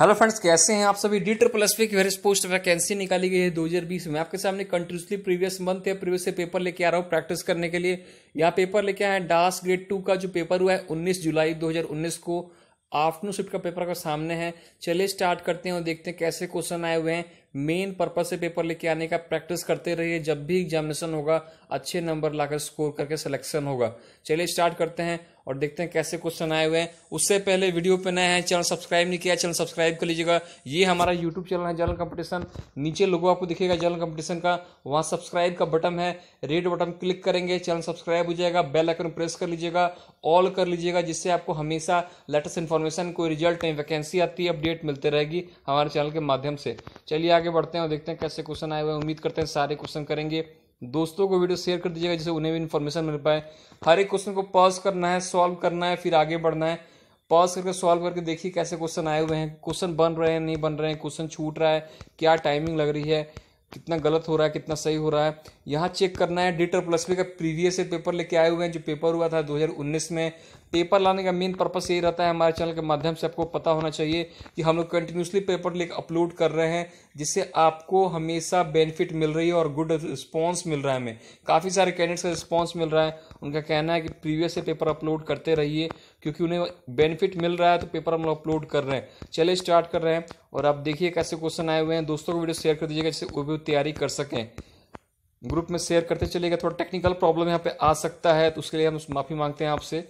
hello friends कैसे हैं आप सभी डी ट्रिपल एस पी की वेरियस पोस्ट वैकेंसी निकाली गई है बीस में आपके सामने कंटिन्यूसली प्रीवियस मंथ या प्रीवियस से पेपर लेके आ रहा हूँ प्रैक्टिस करने के लिए यहाँ पेपर लेके आए हैं डास ग्रेड टू का जो पेपर हुआ है 19 जुलाई 2019 को आफ्टरनून शिफ्ट का पेपर का सामने है चलिए स्टार्ट करते हैं और देखते हैं कैसे क्वेश्चन आए हुए हैं मेन पर्पज से पेपर लेके आने का प्रैक्टिस करते रहिए जब भी एग्जामिनेशन होगा अच्छे नंबर लाकर स्कोर करके सिलेक्शन होगा चलिए स्टार्ट करते हैं और देखते हैं कैसे क्वेश्चन आए हुए हैं उससे पहले वीडियो पे नए हैं चैनल सब्सक्राइब नहीं किया चैनल सब्सक्राइब कर लीजिएगा ये हमारा यूट्यूब चैनल है जर्नल कंपटीशन नीचे लोगो आपको दिखेगा जनरल कंपटीशन का वहाँ सब्सक्राइब का बटन है रेड बटन क्लिक करेंगे चैनल सब्सक्राइब हो जाएगा बेल आइकन प्रेस कर लीजिएगा ऑल कर लीजिएगा जिससे आपको हमेशा लेटेस्ट इन्फॉर्मेशन कोई रिजल्ट नहीं वैकेंसी आती है अपडेट मिलते रहेगी हमारे चैनल के माध्यम से चलिए आगे बढ़ते हैं और देखते हैं कैसे क्वेश्चन आए हुए हैं उम्मीद करते हैं सारे क्वेश्चन करेंगे दोस्तों को वीडियो शेयर कर दीजिएगा जिससे उन्हें भी इन्फॉर्मेशन मिल पाए हर एक क्वेश्चन को पॉज करना है सॉल्व करना है फिर आगे बढ़ना है पॉज करके सॉल्व करके देखिए कैसे क्वेश्चन आए हुए हैं क्वेश्चन बन रहे हैं नहीं बन रहे हैं क्वेश्चन छूट रहा है क्या टाइमिंग लग रही है कितना गलत हो रहा है कितना सही हो रहा है यहाँ चेक करना है डिटर प्लस वी का प्रीवियस ईयर पेपर लेके आए हुए हैं जो पेपर हुआ था 2019 में पेपर लाने का मेन पर्पस यही रहता है हमारे चैनल के माध्यम से आपको पता होना चाहिए कि हम लोग कंटिन्यूसली पेपर लेकर अपलोड कर रहे हैं जिससे आपको हमेशा बेनिफिट मिल रही है और गुड रिस्पॉन्स मिल रहा है हमें काफ़ी सारे कैंडिडेट्स का रिस्पॉन्स मिल रहा है उनका कहना है कि प्रीवियस से पेपर अपलोड करते रहिए क्योंकि उन्हें बेनिफिट मिल रहा है तो पेपर हम लोग अपलोड कर रहे हैं चले स्टार्ट कर रहे हैं और आप देखिए कैसे क्वेश्चन आए हुए हैं दोस्तों को वीडियो शेयर कर दीजिएगा जिससे वो भी तैयारी कर सकें ग्रुप में शेयर करते चलिएगा थोड़ा टेक्निकल प्रॉब्लम यहाँ पे आ सकता है तो उसके लिए हम माफ़ी मांगते हैं आपसे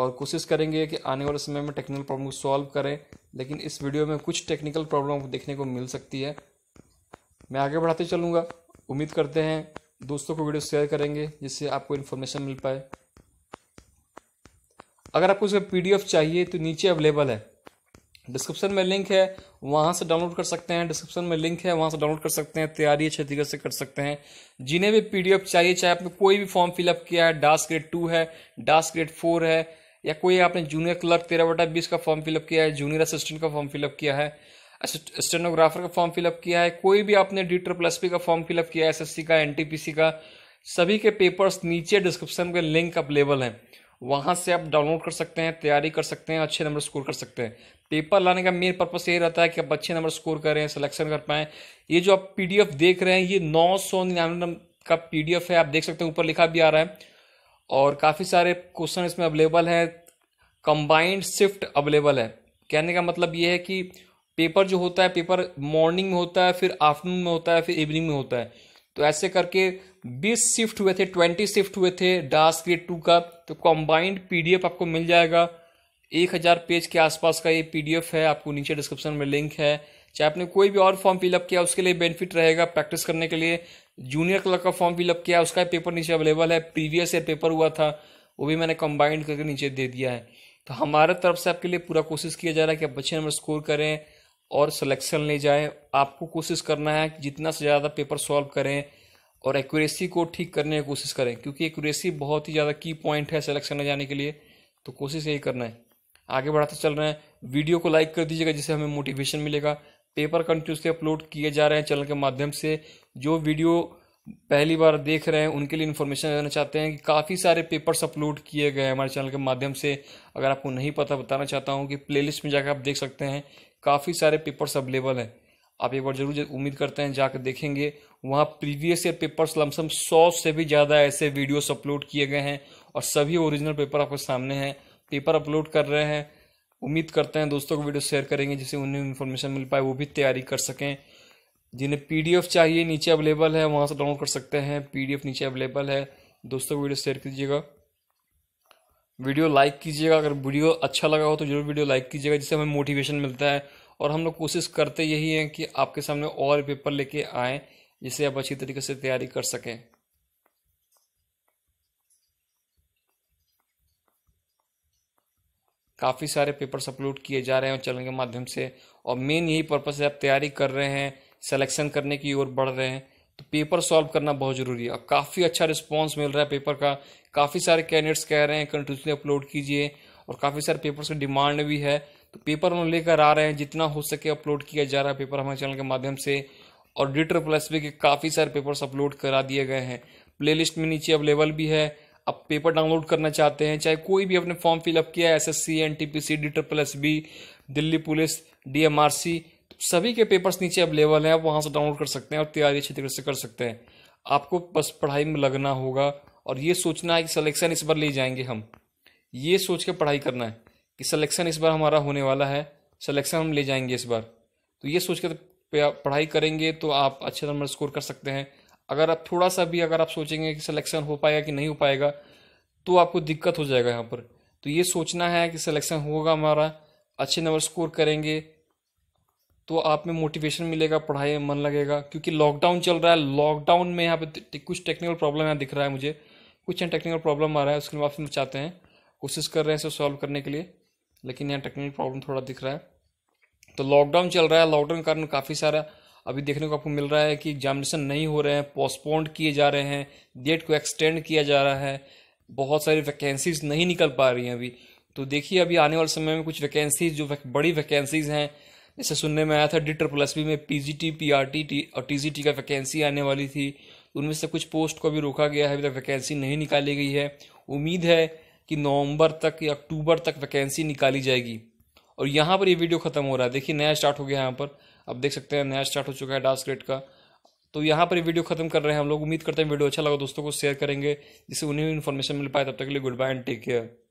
और कोशिश करेंगे कि आने वाले समय में टेक्निकल प्रॉब्लम को सॉल्व करें लेकिन इस वीडियो में कुछ टेक्निकल प्रॉब्लम देखने को मिल सकती है मैं आगे बढ़ाते चलूँगा उम्मीद करते हैं दोस्तों को वीडियो शेयर करेंगे जिससे आपको इन्फॉर्मेशन मिल पाए अगर आपको इसका पी चाहिए तो नीचे अवेलेबल है डिस्क्रिप्शन में लिंक है वहाँ से डाउनलोड कर सकते हैं डिस्क्रिप्शन में लिंक है वहाँ से डाउनलोड कर सकते हैं तैयारी क्षतिग्रस्त से कर सकते हैं जिन्हें भी पीडीएफ चाहिए चाहे आपने कोई भी फॉर्म फिलअप किया है डास्क ग्रेड टू है डास्क ग्रेड फोर है या कोई आपने जूनियर क्लर्क तेरह बटा बीस का फॉर्म फिलअप किया है जूनियर असिस्टेंट का फॉर्म फिलअप किया है स्टेनोग्राफर का फॉर्म फिलअप किया है कोई भी आपने डी ट्रो प्लस पी का फॉर्म फिलअप किया है एस का एन का सभी के पेपर्स नीचे डिस्क्रिप्शन के लिंक अवेलेबल हैं वहाँ से आप डाउनलोड कर सकते हैं तैयारी कर सकते हैं अच्छे नंबर स्कोर कर सकते हैं पेपर लाने का मेन पर्पस यही रहता है कि आप अच्छे नंबर स्कोर करें सिलेक्शन कर पाएँ ये जो आप पीडीएफ देख रहे हैं ये नौ सौ निन्यानवे का पीडीएफ है आप देख सकते हैं ऊपर लिखा भी आ रहा है और काफ़ी सारे क्वेश्चन इसमें अवेलेबल हैं कंबाइंड शिफ्ट अवेलेबल है कहने का मतलब ये है कि पेपर जो होता है पेपर मॉर्निंग में होता है फिर आफ्टरनून में होता है फिर इवनिंग में होता है तो ऐसे करके 20 शिफ्ट हुए थे 20 शिफ्ट हुए थे डास ग्रेड टू का तो कॉम्बाइंड पीडीएफ आपको मिल जाएगा एक हज़ार पेज के आसपास का ये पीडीएफ है आपको नीचे डिस्क्रिप्शन में लिंक है चाहे आपने कोई भी और फॉर्म फिलअप किया उसके लिए बेनिफिट रहेगा प्रैक्टिस करने के लिए जूनियर क्लर्क का फॉर्म फिलअप किया उसका पेपर नीचे अवेलेबल है प्रीवियस ईयर पेपर हुआ था वो भी मैंने कंबाइंड करके नीचे दे दिया है तो हमारे तरफ से आपके लिए पूरा कोशिश किया जा रहा है कि आप अच्छे नंबर स्कोर करें और सिलेक्शन ले जाएं आपको कोशिश करना है कि जितना से ज़्यादा पेपर सॉल्व करें और एक्यूरेसी को ठीक करने की कोशिश करें क्योंकि एक्यूरेसी बहुत ही ज़्यादा की पॉइंट है सिलेक्शन में जाने के लिए तो कोशिश यही करना है आगे बढ़ाते चल रहे हैं वीडियो को लाइक कर दीजिएगा जिससे हमें मोटिवेशन मिलेगा पेपर कंटिन्यूसली अपलोड किए जा रहे हैं चैनल के माध्यम से जो वीडियो पहली बार देख रहे हैं उनके लिए इन्फॉर्मेशन देना चाहते हैं कि काफ़ी सारे पेपर्स अपलोड किए गए हैं हमारे चैनल के माध्यम से अगर आपको नहीं पता बताना चाहता हूँ कि प्लेलिस्ट में जाकर आप देख सकते हैं काफ़ी सारे पेपर्स अवेलेबल हैं आप एक बार जरूर उम्मीद करते हैं जाकर देखेंगे वहाँ प्रीवियस ईयर पेपर्स लमसम सौ से भी ज़्यादा ऐसे वीडियोस अपलोड किए गए हैं और सभी ओरिजिनल पेपर आपके सामने हैं पेपर अपलोड कर रहे हैं उम्मीद करते हैं दोस्तों को वीडियो शेयर करेंगे जिससे उन्हें इन्फॉर्मेशन मिल पाए वो भी तैयारी कर सकें जिन्हें पीडीएफ चाहिए नीचे अवेलेबल है वहाँ से डाउनलोड कर सकते हैं पीडीएफ नीचे अवेलेबल है दोस्तों को वीडियो शेयर कीजिएगा वीडियो लाइक कीजिएगा अगर वीडियो अच्छा लगा हो तो जरूर वीडियो लाइक कीजिएगा जिससे हमें मोटिवेशन मिलता है और हम लोग कोशिश करते यही हैं कि आपके सामने और पेपर लेके आएँ जिससे आप अच्छी तरीके से तैयारी कर सकें काफ़ी सारे पेपर्स अपलोड किए जा रहे हैं चैनल के माध्यम से और मेन यही पर्पस है आप तैयारी कर रहे हैं सिलेक्शन करने की ओर बढ़ रहे हैं तो पेपर सॉल्व करना बहुत ज़रूरी है और काफ़ी अच्छा रिस्पॉन्स मिल रहा है पेपर का काफ़ी सारे कैंडिडेट्स कह रहे हैं कंटिन्यूसली अपलोड कीजिए और काफ़ी सारे पेपर्स की डिमांड भी है तो पेपर हम लेकर आ रहे हैं जितना हो सके अपलोड किया जा रहा है पेपर हमारे चैनल के माध्यम से और डिटर प्लस भी के काफ़ी सारे पेपर्स अपलोड करा दिए गए हैं प्लेलिस्ट में नीचे अवेलेबल भी है आप पेपर डाउनलोड करना चाहते हैं चाहे कोई भी अपने फॉर्म फिलअप किया S S C N T P C D triple S B Delhi police D M R C सभी के पेपर्स नीचे अवेलेबल हैं आप वहाँ से डाउनलोड कर सकते हैं और तैयारी अच्छी तरीके से कर सकते हैं आपको बस पढ़ाई में लगना होगा और ये सोचना है कि सलेक्शन इस बार ले जाएंगे हम ये सोच के पढ़ाई करना है कि सलेक्शन इस बार हमारा होने वाला है सलेक्शन हम ले जाएंगे इस बार तो ये सोच के पढ़ाई करेंगे तो आप अच्छे नंबर स्कोर कर सकते हैं अगर आप थोड़ा सा भी अगर आप सोचेंगे कि सिलेक्शन हो पाएगा कि नहीं हो पाएगा तो आपको दिक्कत हो जाएगा यहाँ पर तो ये सोचना है कि सिलेक्शन होगा हमारा अच्छे नंबर स्कोर करेंगे तो आप में मोटिवेशन मिलेगा पढ़ाई में मन लगेगा क्योंकि लॉकडाउन चल रहा है लॉकडाउन में यहाँ पे कुछ टेक्निकल प्रॉब्लम यहाँ दिख रहा है मुझे कुछ यहाँ टेक्निकल प्रॉब्लम आ रहा है उसके लिए माफी चाहते हैं कोशिश कर रहे हैं इसे सॉल्व करने के लिए लेकिन यहाँ टेक्निकल प्रॉब्लम थोड़ा दिख रहा है तो लॉकडाउन चल रहा है लॉकडाउन के कारण काफ़ी सारा अभी देखने को आपको मिल रहा है कि एग्जामिनेशन नहीं हो रहे हैं पोस्टपोन्ड किए जा रहे हैं डेट को एक्सटेंड किया जा रहा है बहुत सारी वैकेंसीज नहीं निकल पा रही हैं अभी तो देखिए अभी आने वाले समय में कुछ वैकेंसीज जो वैक, बड़ी वैकेंसीज हैं जैसे सुनने में आया था डी ट्रिपल एस में P G T P R T T और टी जी टी का वैकेंसी आने वाली थी उनमें से कुछ पोस्ट को अभी रोका गया है अभी तक वैकेंसी नहीं निकाली गई है उम्मीद है कि नवंबर तक या अक्टूबर तक वैकेंसी निकाली जाएगी और यहाँ पर ये वीडियो खत्म हो रहा है देखिए नया स्टार्ट हो गया यहाँ पर अब देख सकते हैं नया स्टार्ट हो चुका है डांस क्रेट का तो यहाँ पर ये वीडियो खत्म कर रहे हैं हम लोग उम्मीद करते हैं वीडियो अच्छा लगा दोस्तों को शेयर करेंगे जिससे उन्हें भी इन्फॉर्मेशन मिल पाए तब तक के लिए good bye and take care